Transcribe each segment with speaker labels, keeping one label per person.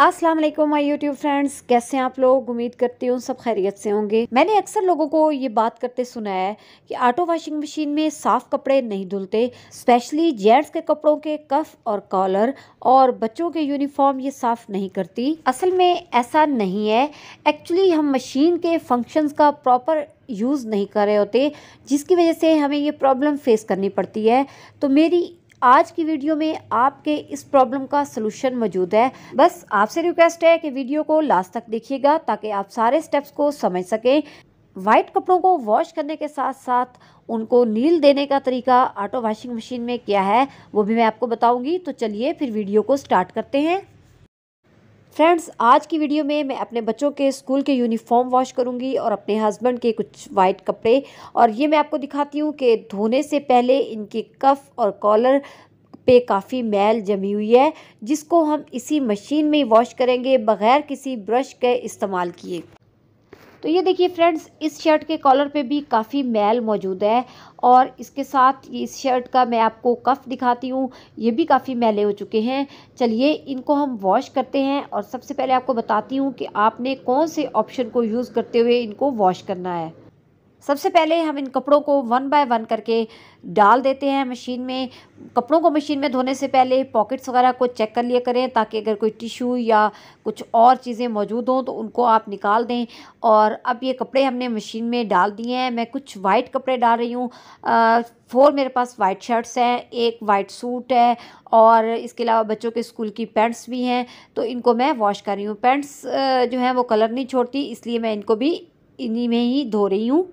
Speaker 1: अस्सलाम वालेकुम my YouTube friends कैसे हैं आप लोग उम्मीद करती हूँ सब खैरियत से होंगे मैंने अक्सर लोगों को ये बात करते सुना है कि ऑटो वाशिंग मशीन में साफ़ कपड़े नहीं धुलते स्पेशली जेंट्स के कपड़ों के कफ और कॉलर और बच्चों के यूनिफॉर्म ये साफ़ नहीं करती असल में ऐसा नहीं है एक्चुअली हम मशीन के फंक्शन का प्रॉपर यूज़ नहीं कर रहे होते जिसकी वजह से हमें ये प्रॉब्लम फेस करनी पड़ती है तो मेरी आज की वीडियो में आपके इस प्रॉब्लम का सलूशन मौजूद है बस आपसे रिक्वेस्ट है कि वीडियो को लास्ट तक देखिएगा ताकि आप सारे स्टेप्स को समझ सकें वाइट कपड़ों को वॉश करने के साथ साथ उनको नील देने का तरीका ऑटो वॉशिंग मशीन में क्या है वो भी मैं आपको बताऊंगी तो चलिए फिर वीडियो को स्टार्ट करते हैं फ्रेंड्स आज की वीडियो में मैं अपने बच्चों के स्कूल के यूनिफॉर्म वॉश करूंगी और अपने हस्बैंड के कुछ वाइट कपड़े और ये मैं आपको दिखाती हूँ कि धोने से पहले इनके कफ़ और कॉलर पे काफ़ी मैल जमी हुई है जिसको हम इसी मशीन में वॉश करेंगे बग़ैर किसी ब्रश के इस्तेमाल किए तो ये देखिए फ्रेंड्स इस शर्ट के कॉलर पे भी काफ़ी मैल मौजूद है और इसके साथ इस शर्ट का मैं आपको कफ़ दिखाती हूँ ये भी काफ़ी मैले हो चुके हैं चलिए इनको हम वॉश करते हैं और सबसे पहले आपको बताती हूँ कि आपने कौन से ऑप्शन को यूज़ करते हुए इनको वॉश करना है सबसे पहले हम इन कपड़ों को वन बाय वन करके डाल देते हैं मशीन में कपड़ों को मशीन में धोने से पहले पॉकेट्स वगैरह को चेक कर लिया करें ताकि अगर कोई टिशू या कुछ और चीज़ें मौजूद हों तो उनको आप निकाल दें और अब ये कपड़े हमने मशीन में डाल दिए हैं मैं कुछ वाइट कपड़े डाल रही हूँ फोर मेरे पास वाइट शर्ट्स हैं एक वाइट सूट है और इसके अलावा बच्चों के स्कूल की पैंट्स भी हैं तो इनको मैं वॉश कर रही हूँ पैंट्स जो हैं वो कलर नहीं छोड़ती इसलिए मैं इनको भी इन्हीं में ही धो रही हूँ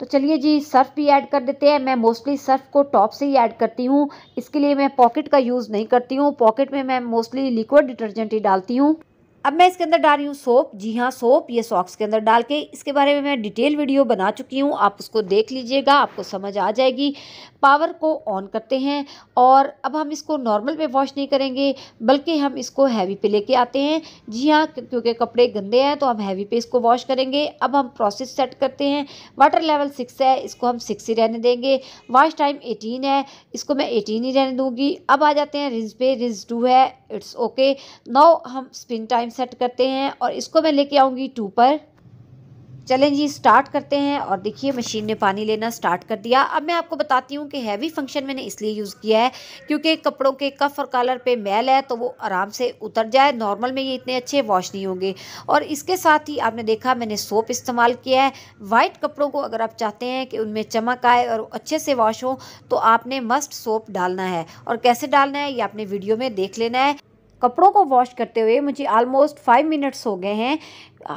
Speaker 1: तो चलिए जी सर्फ़ भी ऐड कर देते हैं मैं मोस्टली सर्फ़ को टॉप से ही ऐड करती हूँ इसके लिए मैं पॉकेट का यूज़ नहीं करती हूँ पॉकेट में मैं मोस्टली लिक्विड डिटर्जेंट ही डालती हूँ अब मैं इसके अंदर डाल रही हूँ सोप जी हाँ सोप ये सॉक्स के अंदर डाल के इसके बारे में मैं डिटेल वीडियो बना चुकी हूँ आप उसको देख लीजिएगा आपको समझ आ जाएगी पावर को ऑन करते हैं और अब हम इसको नॉर्मल पे वॉश नहीं करेंगे बल्कि हम इसको हैवी पे लेके आते हैं जी हाँ क्योंकि कपड़े गंदे हैं तो हम हैवी पे इसको वॉश करेंगे अब हम प्रोसेस सेट करते हैं वाटर लेवल सिक्स है इसको हम सिक्स ही रहने देंगे वॉश टाइम एटीन है इसको मैं एटीन ही रहने दूँगी अब आ जाते हैं रिज पे रिज टू है इट्स ओके नाउ हम स्पिन टाइम सेट करते हैं और इसको मैं लेके आऊँगी टू पर चलें जी स्टार्ट करते हैं और देखिए मशीन ने पानी लेना स्टार्ट कर दिया अब मैं आपको बताती हूँ कि हैवी फंक्शन मैंने इसलिए यूज़ किया है क्योंकि कपड़ों के कफ और कॉलर पे मैल है तो वो आराम से उतर जाए नॉर्मल में ये इतने अच्छे वॉश नहीं होंगे और इसके साथ ही आपने देखा मैंने सोप इस्तेमाल किया है वाइट कपड़ों को अगर आप चाहते हैं कि उनमें चमक आए और अच्छे से वॉश हो तो आपने मस्ट सोप डालना है और कैसे डालना है ये आपने वीडियो में देख लेना है कपड़ों को वॉश करते हुए मुझे आलमोस्ट फाइव मिनट्स हो गए हैं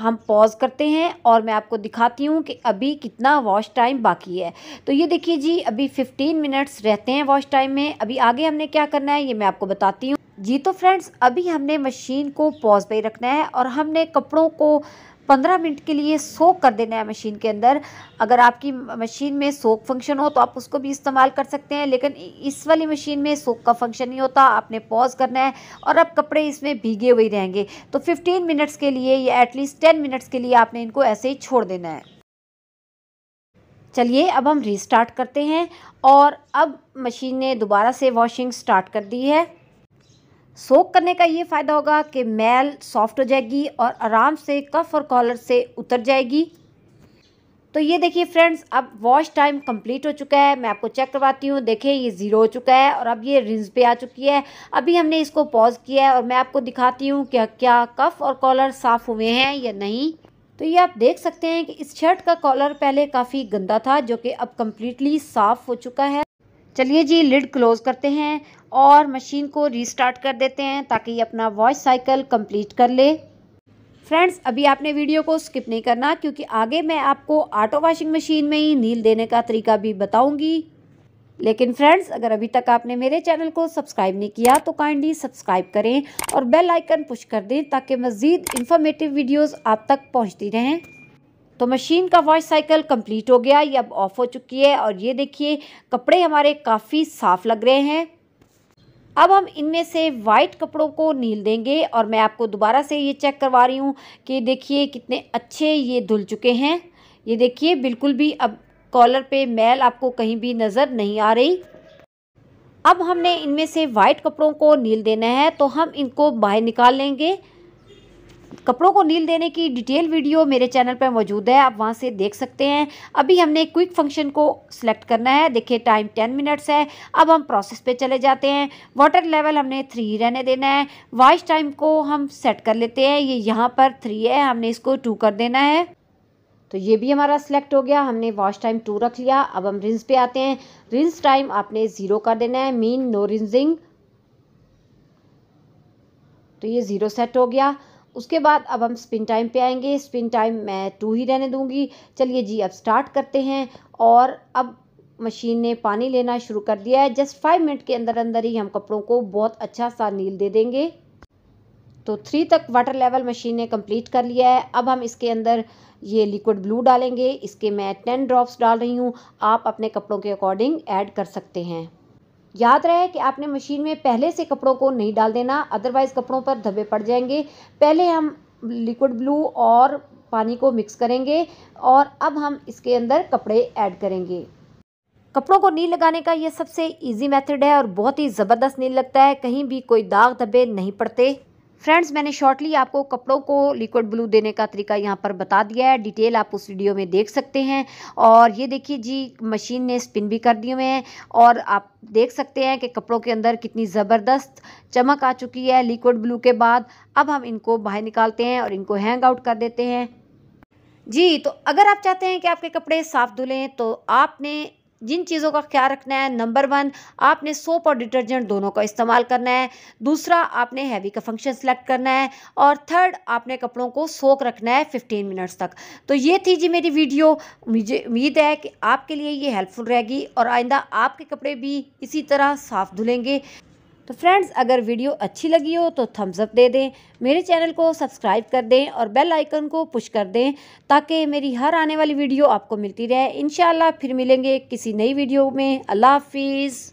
Speaker 1: हम पॉज करते हैं और मैं आपको दिखाती हूँ कि अभी कितना वॉश टाइम बाकी है तो ये देखिए जी अभी फिफ्टीन मिनट्स रहते हैं वॉश टाइम में अभी आगे हमने क्या करना है ये मैं आपको बताती हूँ जी तो फ्रेंड्स अभी हमने मशीन को पॉज पे रखना है और हमने कपड़ों को पंद्रह मिनट के लिए सोक कर देना है मशीन के अंदर अगर आपकी मशीन में सोक फंक्शन हो तो आप उसको भी इस्तेमाल कर सकते हैं लेकिन इस वाली मशीन में सोक का फंक्शन नहीं होता आपने पॉज करना है और अब कपड़े इसमें भीगे हुए रहेंगे तो फिफ्टीन मिनट्स के लिए या एटलीस्ट टेन मिनट्स के लिए आपने इनको ऐसे ही छोड़ देना है चलिए अब हम रीस्टार्ट करते हैं और अब मशीन ने दोबारा से वॉशिंग स्टार्ट कर दी है सोख करने का ये फ़ायदा होगा कि मैल सॉफ्ट हो जाएगी और आराम से कफ और कॉलर से उतर जाएगी तो ये देखिए फ्रेंड्स अब वॉश टाइम कंप्लीट हो चुका है मैं आपको चेक करवाती हूँ देखें ये ज़ीरो हो चुका है और अब ये रिंस पे आ चुकी है अभी हमने इसको पॉज किया है और मैं आपको दिखाती हूँ क्या क्या कफ़ और कॉलर साफ़ हुए हैं या नहीं तो ये आप देख सकते हैं कि इस शर्ट का कॉलर पहले काफ़ी गंदा था जो कि अब कम्प्लीटली साफ़ हो चुका है चलिए जी लिड क्लोज़ करते हैं और मशीन को रीस्टार्ट कर देते हैं ताकि ये अपना वॉश साइकिल कंप्लीट कर ले फ्रेंड्स अभी आपने वीडियो को स्किप नहीं करना क्योंकि आगे मैं आपको ऑटो वॉशिंग मशीन में ही नील देने का तरीका भी बताऊंगी लेकिन फ्रेंड्स अगर अभी तक आपने मेरे चैनल को सब्सक्राइब नहीं किया तो काइंडली सब्सक्राइब करें और बेल आइकन पुश कर दें ताकि मज़ीद इन्फॉर्मेटिव वीडियोस आप तक पहुंचती रहें तो मशीन का वॉश साइकिल कंप्लीट हो गया ये अब ऑफ हो चुकी है और ये देखिए कपड़े हमारे काफ़ी साफ़ लग रहे हैं अब हम इनमें से वाइट कपड़ों को नील देंगे और मैं आपको दोबारा से ये चेक करवा रही हूँ कि देखिए कितने अच्छे ये धुल चुके हैं ये देखिए बिल्कुल भी अब कॉलर पे मैल आपको कहीं भी नज़र नहीं आ रही अब हमने इनमें से वाइट कपड़ों को नील देना है तो हम इनको बाहर निकाल लेंगे कपड़ों को नील देने की डिटेल वीडियो मेरे चैनल पर मौजूद है आप वहाँ से देख सकते हैं अभी हमने क्विक फंक्शन को सिलेक्ट करना है देखिए टाइम टेन मिनट्स है अब हम प्रोसेस पे चले जाते हैं वाटर लेवल हमने थ्री रहने देना है वॉइस टाइम को हम सेट कर लेते हैं ये यहाँ पर थ्री है हमने इसको टू कर देना है तो ये भी हमारा सिलेक्ट हो गया हमने वॉश टाइम टू रख लिया अब हम रिंस पे आते हैं रिंस टाइम आपने ज़ीरो कर देना है मीन नो रिंजिंग तो ये ज़ीरो सेट हो गया उसके बाद अब हम स्पिन टाइम पे आएंगे स्पिन टाइम मैं टू ही रहने दूंगी चलिए जी अब स्टार्ट करते हैं और अब मशीन ने पानी लेना शुरू कर दिया है जस्ट फाइव मिनट के अंदर अंदर ही हम कपड़ों को बहुत अच्छा सा नील दे देंगे तो थ्री तक वाटर लेवल मशीन ने कंप्लीट कर लिया है अब हम इसके अंदर ये लिक्विड ब्लू डालेंगे इसके मैं टेन ड्रॉप्स डाल रही हूँ आप अपने कपड़ों के अकॉर्डिंग ऐड कर सकते हैं याद रहे कि आपने मशीन में पहले से कपड़ों को नहीं डाल देना अदरवाइज़ कपड़ों पर धब्बे पड़ जाएंगे पहले हम लिक्विड ब्लू और पानी को मिक्स करेंगे और अब हम इसके अंदर कपड़े ऐड करेंगे कपड़ों को नील लगाने का ये सबसे इजी मेथड है और बहुत ही ज़बरदस्त नील लगता है कहीं भी कोई दाग धब्बे नहीं पड़ते फ्रेंड्स मैंने शॉर्टली आपको कपड़ों को लिक्विड ब्लू देने का तरीका यहाँ पर बता दिया है डिटेल आप उस वीडियो में देख सकते हैं और ये देखिए जी मशीन ने स्पिन भी कर दिए हुए हैं और आप देख सकते हैं कि कपड़ों के अंदर कितनी ज़बरदस्त चमक आ चुकी है लिक्विड ब्लू के बाद अब हम इनको बाहर निकालते हैं और इनको हैंग आउट कर देते हैं जी तो अगर आप चाहते हैं कि आपके कपड़े साफ़ धुलें तो आपने जिन चीज़ों का ख्याल रखना है नंबर वन आपने सोप और डिटर्जेंट दोनों का इस्तेमाल करना है दूसरा आपने हैवी का फंक्शन सेलेक्ट करना है और थर्ड आपने कपड़ों को सोख रखना है फिफ्टीन मिनट्स तक तो ये थी जी मेरी वीडियो मुझे उम्मीद है कि आपके लिए ये हेल्पफुल रहेगी और आइंदा आपके कपड़े भी इसी तरह साफ़ धुलेंगे तो फ्रेंड्स अगर वीडियो अच्छी लगी हो तो थम्स अप दे दें मेरे चैनल को सब्सक्राइब कर दें और बेल आइकन को पुश कर दें ताकि मेरी हर आने वाली वीडियो आपको मिलती रहे इन फिर मिलेंगे किसी नई वीडियो में अल्लाह हाफिज़